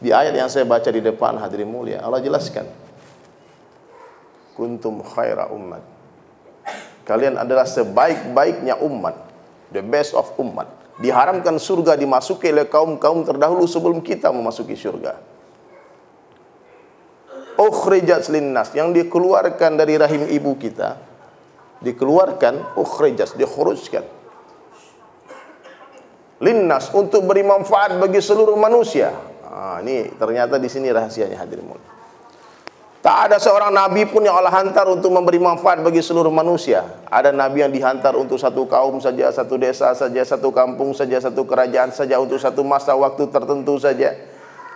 Di ayat yang saya baca di depan hadirin mulia, Allah jelaskan. Kuntum khaira ummat. Kalian adalah sebaik-baiknya umat. The best of umat. Diharamkan surga dimasuki oleh kaum-kaum terdahulu sebelum kita memasuki surga. Ukhrijat linnas. Yang dikeluarkan dari rahim ibu kita. Dikeluarkan, ukhrijat, dikhurujkan. Linnas untuk beri manfaat bagi seluruh manusia Ah ini ternyata di sini rahasianya hadirin mulia. Tak ada seorang nabi pun yang Allah hantar untuk memberi manfaat bagi seluruh manusia. Ada nabi yang dihantar untuk satu kaum saja, satu desa saja, satu kampung saja, satu kerajaan saja, untuk satu masa waktu tertentu saja.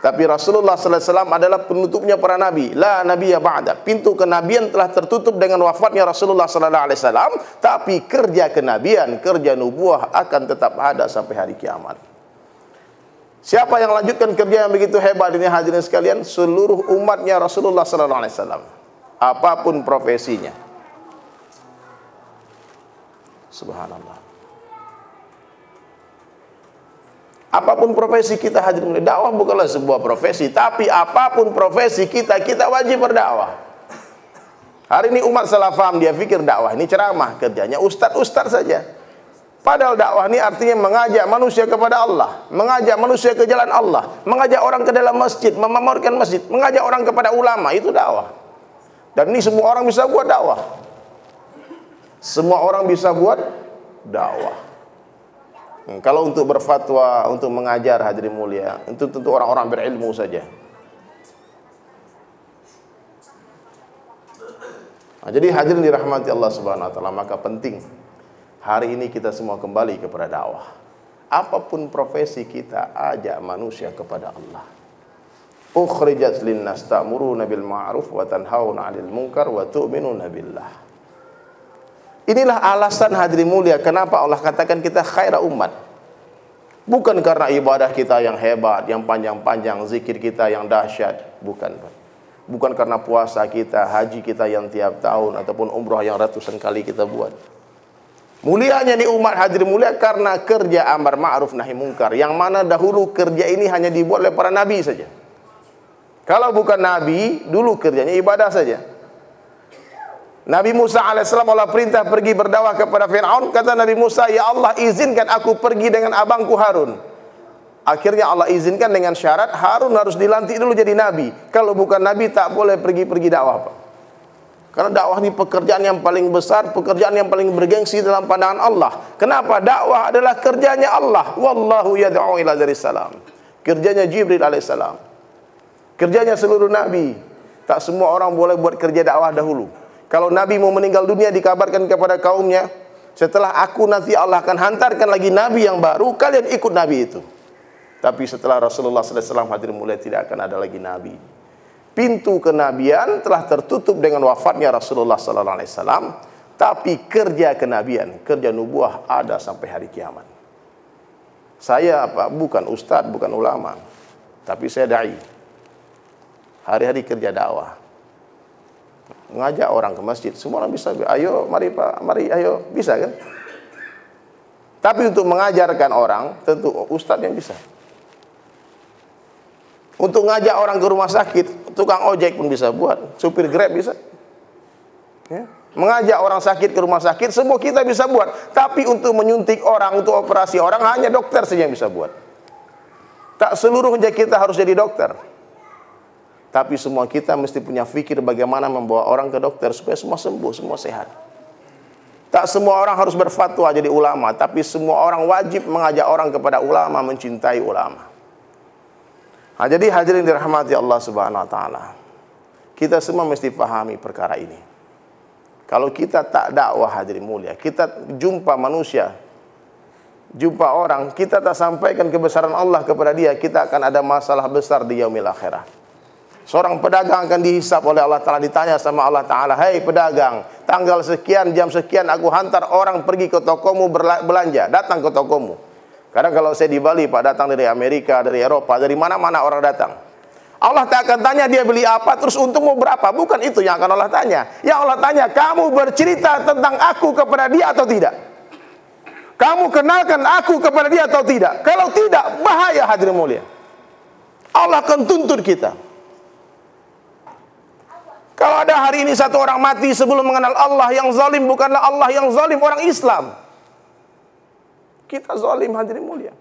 Tapi Rasulullah SAW adalah penutupnya para nabi. La nabi ya ba'da. Pintu kenabian telah tertutup dengan wafatnya Rasulullah SAW. Tapi kerja kenabian, kerja nubuah akan tetap ada sampai hari kiamat. Siapa yang lanjutkan kerja yang begitu hebat ini hadirin sekalian? Seluruh umatnya Rasulullah sallallahu alaihi wasallam. Apapun profesinya. Subhanallah. Apapun profesi kita hadirin dakwah bukanlah sebuah profesi, tapi apapun profesi kita kita wajib berdakwah. Hari ini umat salah faham dia pikir dakwah ini ceramah kerjanya ustad-ustad saja. Padahal dakwah ini artinya mengajak manusia kepada Allah, mengajak manusia ke jalan Allah, mengajak orang ke dalam masjid, memamorkan masjid, mengajak orang kepada ulama, itu dakwah. Dan ini semua orang bisa buat dakwah. Semua orang bisa buat dakwah. Hmm, kalau untuk berfatwa, untuk mengajar hadirin mulia, itu tentu orang-orang berilmu saja. Nah, jadi hadirin dirahmati Allah Subhanahu wa taala, maka penting Hari ini kita semua kembali kepada dakwah. Apapun profesi kita, ajak manusia kepada Allah. Ukhrijat linnas ta'muruna bil ma'ruf wa tanhauna 'anil munkar wa tu'minuna billah. Inilah alasan hadirin mulia kenapa Allah katakan kita khaira umat. Bukan karena ibadah kita yang hebat, yang panjang-panjang, zikir kita yang dahsyat, bukan. Bukan karena puasa kita, haji kita yang tiap tahun ataupun umrah yang ratusan kali kita buat. Mulianya nih umat hadir mulia karena kerja amar ma'ruf nahi mungkar. Yang mana dahulu kerja ini hanya dibuat oleh para nabi saja. Kalau bukan nabi, dulu kerjanya ibadah saja. Nabi Musa alaihissalam Allah perintah pergi berdakwah kepada Fir'aun. Kata Nabi Musa, Ya Allah izinkan aku pergi dengan abangku Harun. Akhirnya Allah izinkan dengan syarat Harun harus dilantik dulu jadi nabi. Kalau bukan nabi tak boleh pergi-pergi dakwah. Pak. Karena dakwah ini pekerjaan yang paling besar, pekerjaan yang paling bergengsi dalam pandangan Allah. Kenapa? Dakwah adalah kerjanya Allah. Wallahu yad'u ila salam. Kerjanya Jibril alaihissalam. Kerjanya seluruh nabi. Tak semua orang boleh buat kerja dakwah dahulu. Kalau nabi mau meninggal dunia dikabarkan kepada kaumnya, setelah aku nanti Allah akan hantarkan lagi nabi yang baru, kalian ikut nabi itu. Tapi setelah Rasulullah SAW hadir mulai tidak akan ada lagi nabi pintu kenabian telah tertutup dengan wafatnya Rasulullah sallallahu alaihi wasallam, tapi kerja kenabian, kerja nubuah ada sampai hari kiamat. Saya apa? Bukan ustadz, bukan ulama. Tapi saya dai. Hari-hari kerja dakwah. Ngajak orang ke masjid, semua orang bisa. Ayo, mari Pak, mari ayo, bisa kan? Tapi untuk mengajarkan orang, tentu ustadz yang bisa. Untuk ngajak orang ke rumah sakit, tukang ojek pun bisa buat, supir grab bisa. Ya. Mengajak orang sakit ke rumah sakit, semua kita bisa buat. Tapi untuk menyuntik orang, untuk operasi orang, hanya dokter saja yang bisa buat. Tak seluruhnya kita harus jadi dokter. Tapi semua kita mesti punya fikir bagaimana membawa orang ke dokter supaya semua sembuh, semua sehat. Tak semua orang harus berfatwa jadi ulama, tapi semua orang wajib mengajak orang kepada ulama, mencintai ulama. Nah, jadi hadirin dirahmati Allah Subhanahu wa taala. Kita semua mesti pahami perkara ini. Kalau kita tak dakwah hadirin mulia, kita jumpa manusia, jumpa orang, kita tak sampaikan kebesaran Allah kepada dia, kita akan ada masalah besar di yaumil akhirah. Seorang pedagang akan dihisap oleh Allah Ta'ala Ditanya sama Allah Ta'ala Hei pedagang Tanggal sekian, jam sekian Aku hantar orang pergi ke tokomu belanja Datang ke tokomu karena kalau saya di Bali, Pak datang dari Amerika, dari Eropa, dari mana-mana orang datang. Allah tak akan tanya dia beli apa, terus untungmu berapa. Bukan itu yang akan Allah tanya. Yang Allah tanya, kamu bercerita tentang aku kepada dia atau tidak? Kamu kenalkan aku kepada dia atau tidak? Kalau tidak, bahaya hadir mulia. Allah akan tuntut kita. Kalau ada hari ini satu orang mati sebelum mengenal Allah yang zalim, bukanlah Allah yang zalim, orang Islam. Kita zalim hadirin mulia.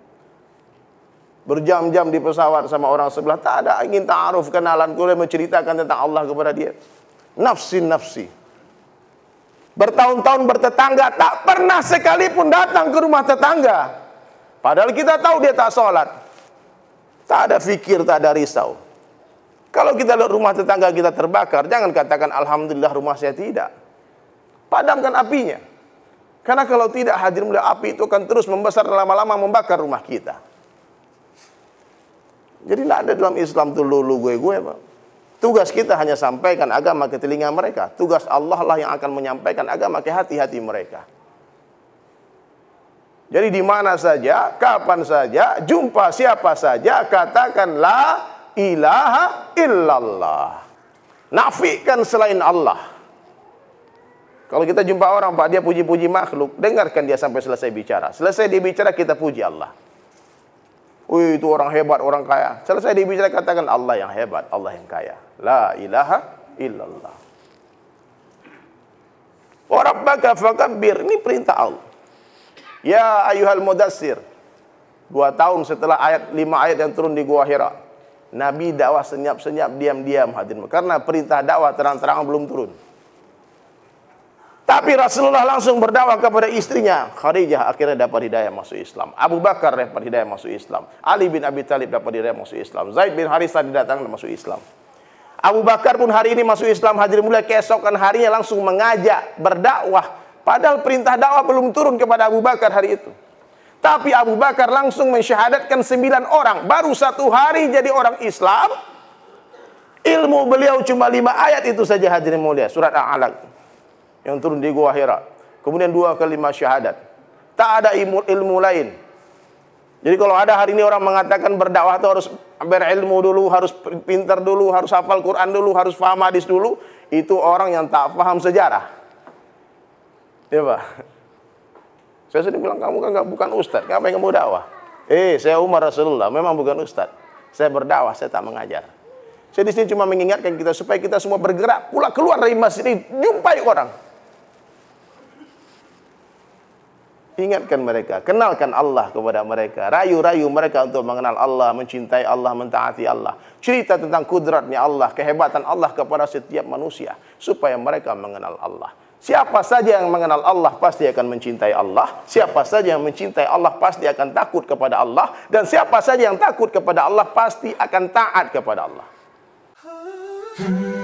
Berjam-jam di pesawat sama orang sebelah tak ada ingin ta'aruf kenalan kemudian menceritakan tentang Allah kepada dia. Nafsi-nafsi. Bertahun-tahun bertetangga tak pernah sekalipun datang ke rumah tetangga. Padahal kita tahu dia tak sholat. Tak ada fikir, tak ada risau. Kalau kita lihat rumah tetangga kita terbakar, jangan katakan Alhamdulillah rumah saya tidak. Padamkan apinya. Karena kalau tidak hadir mulia api itu akan terus membesar lama-lama membakar rumah kita. Jadi tidak ada dalam Islam tuh lulu gue-gue Pak. Tugas kita hanya sampaikan agama ke telinga mereka. Tugas Allah lah yang akan menyampaikan agama ke hati-hati mereka. Jadi di mana saja, kapan saja, jumpa siapa saja, katakanlah ilaha illallah. Nafikan selain Allah. Kalau kita jumpa orang, Pak, dia puji-puji makhluk, dengarkan dia sampai selesai bicara. Selesai dia bicara, kita puji Allah. Wih, itu orang hebat, orang kaya. Selesai dia bicara, katakan Allah yang hebat, Allah yang kaya. La ilaha illallah. Warabbaka fakabbir. Ini perintah Allah. Ya ayuhal mudassir. Dua tahun setelah ayat lima ayat yang turun di Gua Hira. Nabi dakwah senyap-senyap, diam-diam hadirmu. Karena perintah dakwah terang-terang belum turun. Tapi Rasulullah langsung berdakwah kepada istrinya. Khadijah akhirnya dapat hidayah masuk Islam. Abu Bakar dapat hidayah masuk Islam. Ali bin Abi Thalib dapat hidayah masuk Islam. Zaid bin Harithah datang masuk Islam. Abu Bakar pun hari ini masuk Islam. Hadir mulai keesokan harinya langsung mengajak berdakwah. Padahal perintah dakwah belum turun kepada Abu Bakar hari itu. Tapi Abu Bakar langsung mensyahadatkan sembilan orang. Baru satu hari jadi orang Islam. Ilmu beliau cuma lima ayat itu saja hadirin mulia. Surat Al-Alaq yang turun di gua Hira. Kemudian dua kalimat syahadat. Tak ada ilmu, ilmu lain. Jadi kalau ada hari ini orang mengatakan berdakwah itu harus berilmu dulu, harus pintar dulu, harus hafal Quran dulu, harus paham hadis dulu, itu orang yang tak paham sejarah. Ya Pak. Saya sering bilang kamu kan enggak bukan kenapa ngapain kamu dakwah? Eh, saya Umar Rasulullah, memang bukan ustadz. Saya berdakwah, saya tak mengajar. Saya di sini cuma mengingatkan kita supaya kita semua bergerak, pula keluar dari masjid ini, jumpai orang. Ingatkan mereka, kenalkan Allah kepada mereka, rayu-rayu mereka untuk mengenal Allah, mencintai Allah, mentaati Allah. Cerita tentang kudratnya Allah, kehebatan Allah kepada setiap manusia, supaya mereka mengenal Allah. Siapa saja yang mengenal Allah pasti akan mencintai Allah. Siapa saja yang mencintai Allah pasti akan takut kepada Allah. Dan siapa saja yang takut kepada Allah pasti akan taat kepada Allah. Hmm.